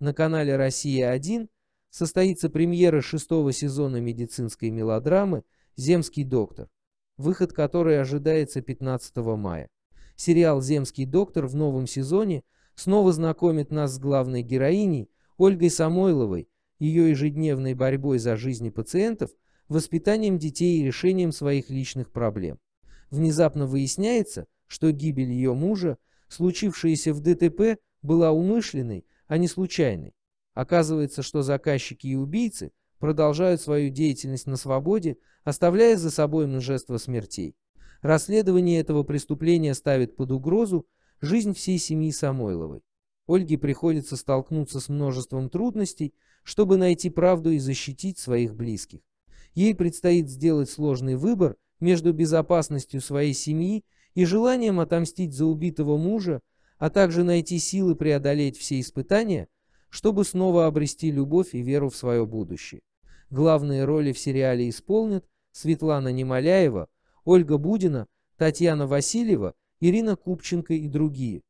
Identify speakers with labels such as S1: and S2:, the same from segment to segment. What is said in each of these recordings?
S1: На канале «Россия-1» состоится премьера шестого сезона медицинской мелодрамы «Земский доктор», выход которой ожидается 15 мая. Сериал «Земский доктор» в новом сезоне снова знакомит нас с главной героиней Ольгой Самойловой, ее ежедневной борьбой за жизни пациентов, воспитанием детей и решением своих личных проблем. Внезапно выясняется, что гибель ее мужа, случившаяся в ДТП, была умышленной они а случайны. Оказывается, что заказчики и убийцы продолжают свою деятельность на свободе, оставляя за собой множество смертей. Расследование этого преступления ставит под угрозу жизнь всей семьи Самойловой. Ольге приходится столкнуться с множеством трудностей, чтобы найти правду и защитить своих близких. Ей предстоит сделать сложный выбор между безопасностью своей семьи и желанием отомстить за убитого мужа, а также найти силы преодолеть все испытания, чтобы снова обрести любовь и веру в свое будущее. Главные роли в сериале исполнят Светлана Немоляева, Ольга Будина, Татьяна Васильева, Ирина Купченко и другие.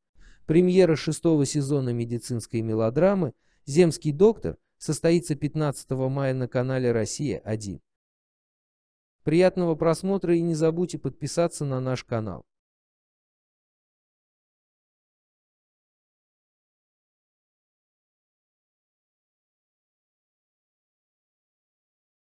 S1: Премьера шестого сезона медицинской мелодрамы «Земский доктор» состоится 15 мая на канале «Россия-1». Приятного просмотра и не забудьте подписаться на наш канал.